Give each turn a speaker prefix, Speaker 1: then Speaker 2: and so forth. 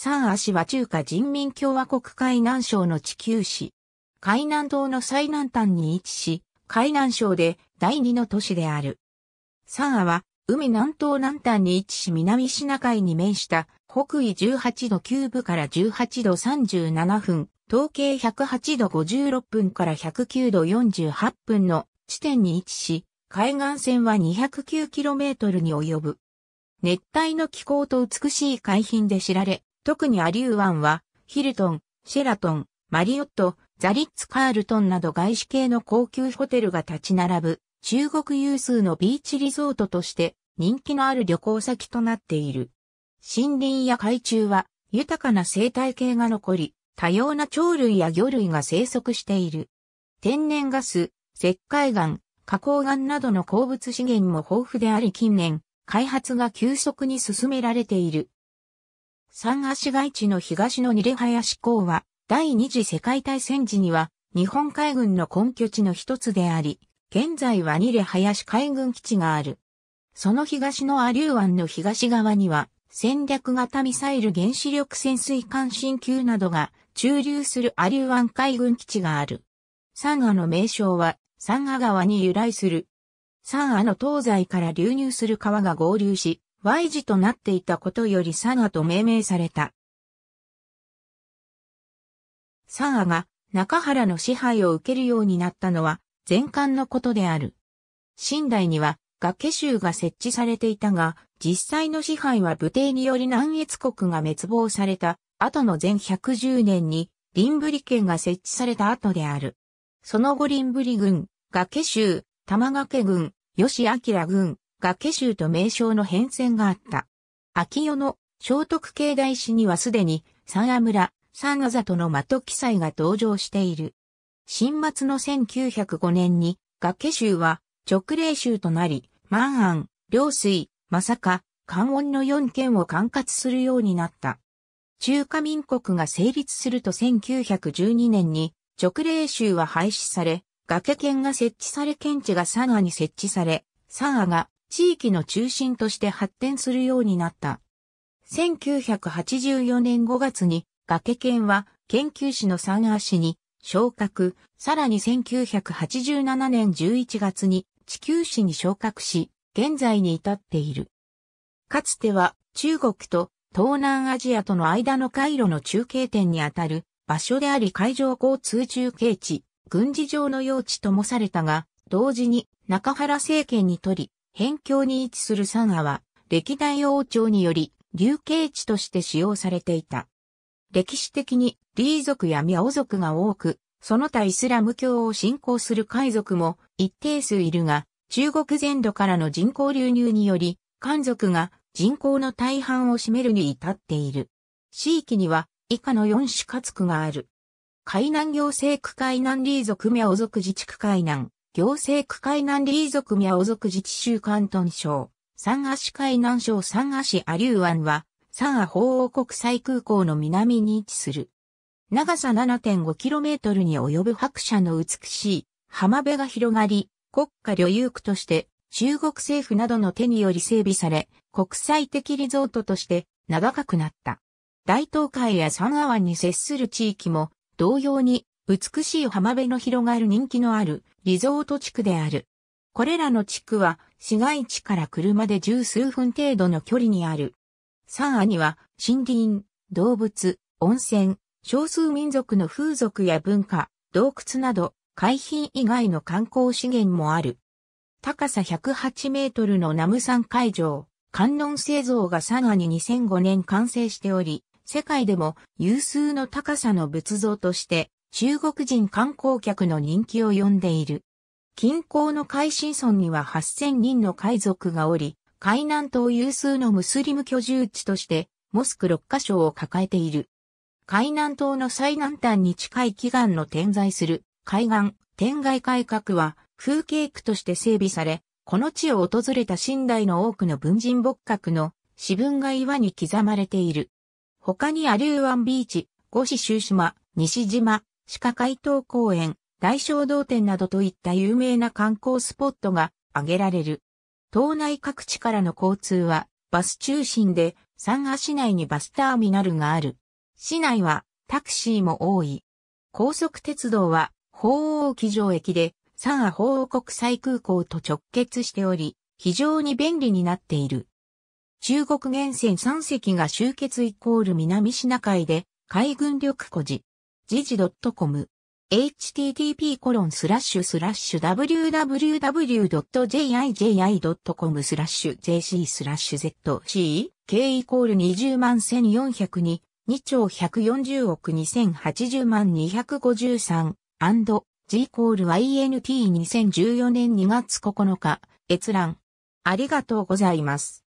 Speaker 1: 三足は中華人民共和国海南省の地球市。海南島の最南端に位置し、海南省で第二の都市である。三亜は海南東南端に位置し南シナ海に面した北緯18度9分から18度37分、統計108度56分から109度48分の地点に位置し、海岸線は 209km に及ぶ。熱帯の気候と美しい海浜で知られ、特にアリューワンは、ヒルトン、シェラトン、マリオット、ザリッツ・カールトンなど外資系の高級ホテルが立ち並ぶ中国有数のビーチリゾートとして人気のある旅行先となっている。森林や海中は豊かな生態系が残り、多様な鳥類や魚類が生息している。天然ガス、石灰岩、花崗岩などの鉱物資源も豊富であり近年、開発が急速に進められている。三足街地の東の二レ林港は、第二次世界大戦時には、日本海軍の根拠地の一つであり、現在は二レ林海軍基地がある。その東のアリュー湾の東側には、戦略型ミサイル原子力潜水艦新級などが駐留するアリュー湾海軍基地がある。三アの名称は、三ア川に由来する。三アの東西から流入する川が合流し、Y 字となっていたことよりサガと命名された。サガが中原の支配を受けるようになったのは前漢のことである。清代には崖州が設置されていたが、実際の支配は武帝により南越国が滅亡された後の前110年に林ブリ県が設置された後である。その後林ブリ軍、崖州、玉掛軍、吉明軍、崖州と名称の変遷があった。秋代の聖徳慶大師にはすでに三阿村、三阿里の的記載が登場している。新末の1905年に崖州は直霊州となり、万安、両水、まさか、関音の4県を管轄するようになった。中華民国が成立すると1912年に直霊州は廃止され、崖県が設置され県地が三阿に設置され、三阿が地域の中心として発展するようになった。1984年5月に崖県は研究士の三足に昇格、さらに1987年11月に地球史に昇格し、現在に至っている。かつては中国と東南アジアとの間の回路の中継点にあたる場所であり海上交通中継地、軍事上の用地ともされたが、同時に中原政権にとり、辺境に位置する三亜は、歴代王朝により、流刑地として使用されていた。歴史的に、リー族やミャオ族が多く、その他イスラム教を信仰する海賊も一定数いるが、中国全土からの人口流入により、漢族が人口の大半を占めるに至っている。地域には以下の4種活区がある。海南行政区海南リー族ミャオ族自治区海南、行政区海南里族宮尾族自治州関東省、三亜市海南省三亜市阿竜湾は、三亜法王国際空港の南に位置する。長さ 7.5km に及ぶ白車の美しい浜辺が広がり、国家旅遊区として中国政府などの手により整備され、国際的リゾートとして名高くなった。大東海や三亜湾に接する地域も同様に美しい浜辺の広がる人気のあるリゾート地区である。これらの地区は市街地から車で十数分程度の距離にある。三亜には森林、動物、温泉、少数民族の風俗や文化、洞窟など海浜以外の観光資源もある。高さ108メートルのナム山会場、観音製造が三亜に2005年完成しており、世界でも有数の高さの仏像として中国人観光客の人気を呼んでいる。近郊の海神村には8000人の海賊がおり、海南島有数のムスリム居住地として、モスク6カ所を抱えている。海南島の最南端に近い祈願の点在する海岸、天外改革は風景区として整備され、この地を訪れた寝台の多くの文人仏閣の詩文が岩に刻まれている。他にアリューワンビーチ、五子州島、西島、鹿海東公園、大正道店などといった有名な観光スポットが挙げられる。島内各地からの交通はバス中心で三河市内にバスターミナルがある。市内はタクシーも多い。高速鉄道は法王機場駅で三亜法王国際空港と直結しており、非常に便利になっている。中国原船3隻が集結イコール南シナ海で海軍力孤児。時事 .com http コロンスラッシュスラッシュ www.jiji.com スラッシュ jc スラッシュ zc k イコール20万1402 2兆140億2080万253 g イコール ynt2014 年2月9日閲覧ありがとうございます。